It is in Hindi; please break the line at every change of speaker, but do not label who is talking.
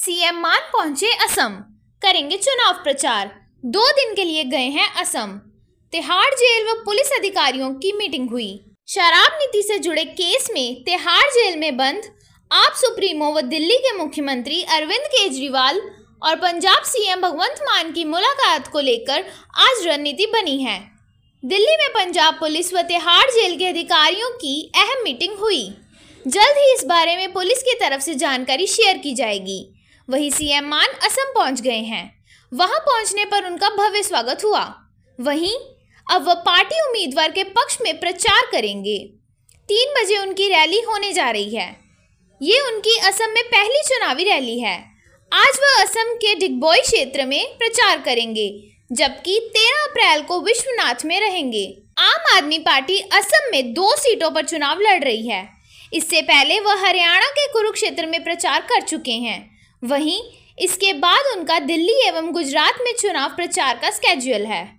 सीएम मान पहुंचे असम करेंगे चुनाव प्रचार दो दिन के लिए गए हैं असम तिहाड़ जेल व पुलिस अधिकारियों की मीटिंग हुई शराब नीति से जुड़े केस में तिहाड़ जेल में बंद आप सुप्रीमो व दिल्ली के मुख्यमंत्री अरविंद केजरीवाल और पंजाब सीएम भगवंत मान की मुलाकात को लेकर आज रणनीति बनी है दिल्ली में पंजाब पुलिस व तिहाड़ जेल के अधिकारियों की अहम मीटिंग हुई जल्द ही इस बारे में पुलिस की तरफ से जानकारी शेयर की जाएगी वहीं सीएम मान असम पहुंच गए हैं वहां पहुंचने पर उनका भव्य स्वागत हुआ वहीं अब वह पार्टी उम्मीदवार के पक्ष में प्रचार करेंगे तीन बजे उनकी रैली होने जा रही है ये उनकी असम में पहली चुनावी रैली है आज वह असम के डिगबोई क्षेत्र में प्रचार करेंगे जबकि 13 अप्रैल को विश्वनाथ में रहेंगे आम आदमी पार्टी असम में दो सीटों पर चुनाव लड़ रही है इससे पहले वह हरियाणा के कुरुक्षेत्र में प्रचार कर चुके हैं वहीं इसके बाद उनका दिल्ली एवं गुजरात में चुनाव प्रचार का स्केड्यूल है